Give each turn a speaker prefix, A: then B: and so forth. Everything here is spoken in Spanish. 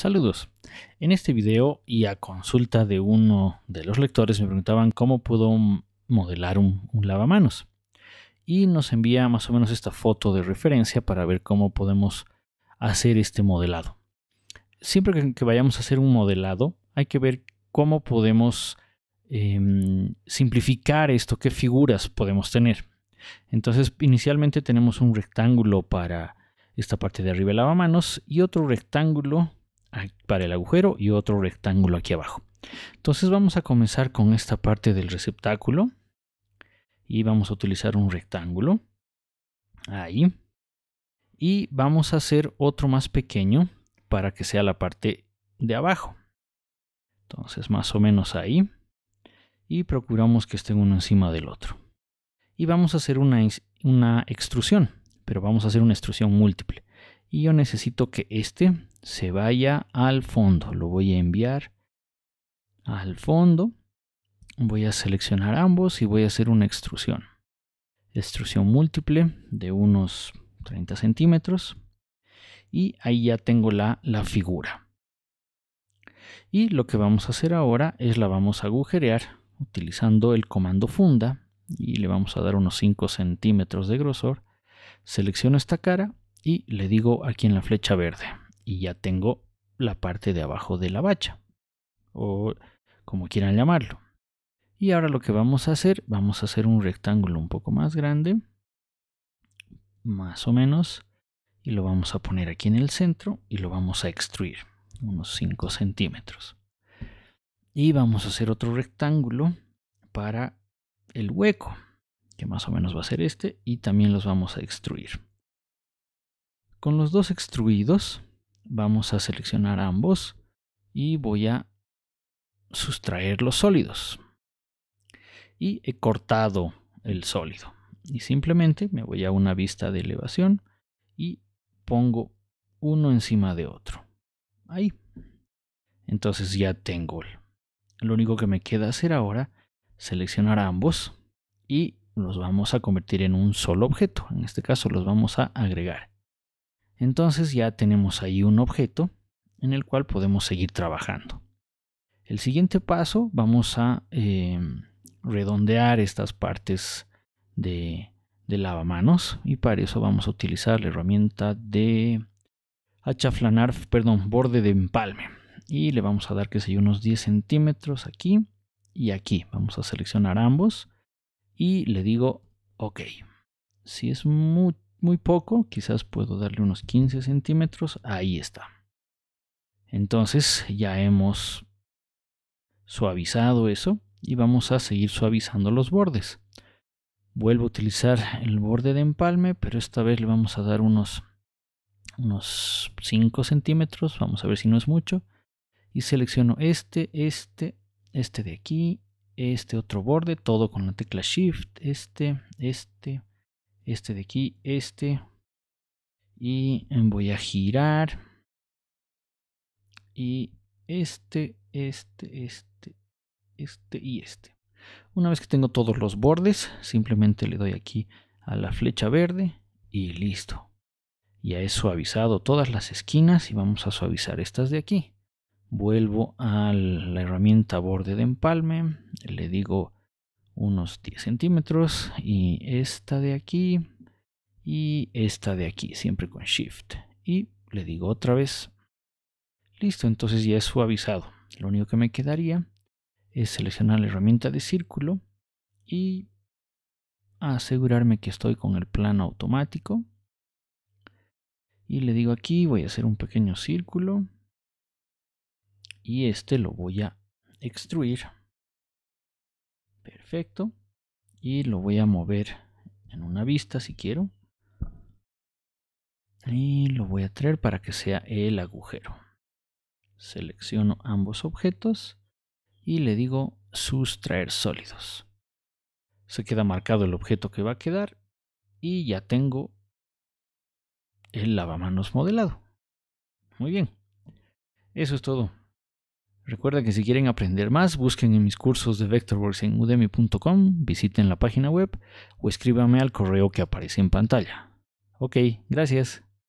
A: Saludos. En este video y a consulta de uno de los lectores me preguntaban cómo puedo modelar un, lavamanos. Y nos envía más o menos esta foto de referencia para ver cómo podemos hacer este modelado. Siempre que, vayamos a hacer un modelado hay que ver cómo podemos em, simplificar esto, qué figuras podemos tener. Entonces inicialmente tenemos un rectángulo para esta parte de arriba lavamanos y otro rectángulo para el agujero y otro rectángulo aquí abajo. Entonces vamos a comenzar con esta parte del receptáculo y vamos a utilizar un rectángulo. Ahí. Y vamos a hacer otro más pequeño para que sea la parte de abajo. Entonces más o menos ahí. Y procuramos que estén uno encima del otro. Y vamos a hacer una, una extrusión, pero vamos a hacer una extrusión múltiple y yo necesito que este se vaya al fondo. Lo voy a enviar al fondo. Voy a seleccionar ambos y voy a hacer una extrusión. Extrusión múltiple de unos 30 centímetros. Y ahí ya tengo la, la figura. Y lo que vamos a hacer ahora es la vamos a agujerear utilizando el comando funda y le vamos a dar unos 5 centímetros de grosor. Selecciono esta cara y le digo aquí en la flecha verde y ya tengo la parte de abajo de la bacha o como quieran llamarlo. Y ahora lo que vamos a hacer, vamos a hacer un rectángulo un poco más grande, más o menos, y lo vamos a poner aquí en el centro y lo vamos a extruir unos 5 centímetros. Y vamos a hacer otro rectángulo para el hueco, que más o menos va a ser este, y también los vamos a extruir. Con los dos extruidos vamos a seleccionar ambos y voy a sustraer los sólidos. Y he cortado el sólido. Y simplemente me voy a una vista de elevación y pongo uno encima de otro. Ahí. Entonces ya tengo. Lo único que me queda hacer ahora, seleccionar ambos y los vamos a convertir en un solo objeto. En este caso los vamos a agregar. Entonces ya tenemos ahí un objeto en el cual podemos seguir trabajando. El siguiente paso vamos a em, redondear estas partes de, lavamanos y para eso vamos a utilizar la herramienta de achaflanar, perdón, borde de empalme y le vamos a dar que sea unos 10 centímetros aquí y aquí. Vamos a seleccionar ambos y le digo ok. Si es mucho muy poco, quizás puedo darle unos 15 centímetros, ahí está. Entonces ya hemos suavizado eso y vamos a seguir suavizando los bordes. Vuelvo a utilizar el borde de empalme, pero esta vez le vamos a dar unos, unos 5 centímetros, vamos a ver si no es mucho. Y selecciono este, este, este de aquí, este otro borde, todo con la tecla Shift, este, este, este de aquí, este. Y voy a girar. Y este, este, este, este y este. Una vez que tengo todos los bordes, simplemente le doy aquí a la flecha verde y listo. Ya he suavizado todas las esquinas y vamos a suavizar estas de aquí. Vuelvo a la herramienta borde de empalme, le digo unos 10 centímetros y esta de aquí y esta de aquí, siempre con shift. Y le digo otra vez, listo, entonces ya es suavizado. Lo único que me quedaría es seleccionar la herramienta de círculo y asegurarme que estoy con el plano automático. Y le digo aquí, voy a hacer un pequeño círculo y este lo voy a extruir Perfecto. Y lo voy a mover en una vista si quiero. Y lo voy a traer para que sea el agujero. Selecciono ambos objetos y le digo sustraer sólidos. Se queda marcado el objeto que va a quedar y ya tengo el lavamanos modelado. Muy bien. Eso es todo. Recuerda que si quieren aprender más, busquen en mis cursos de Vectorworks en udemy.com, visiten la página web o escríbanme al correo que aparece en pantalla. Ok, gracias.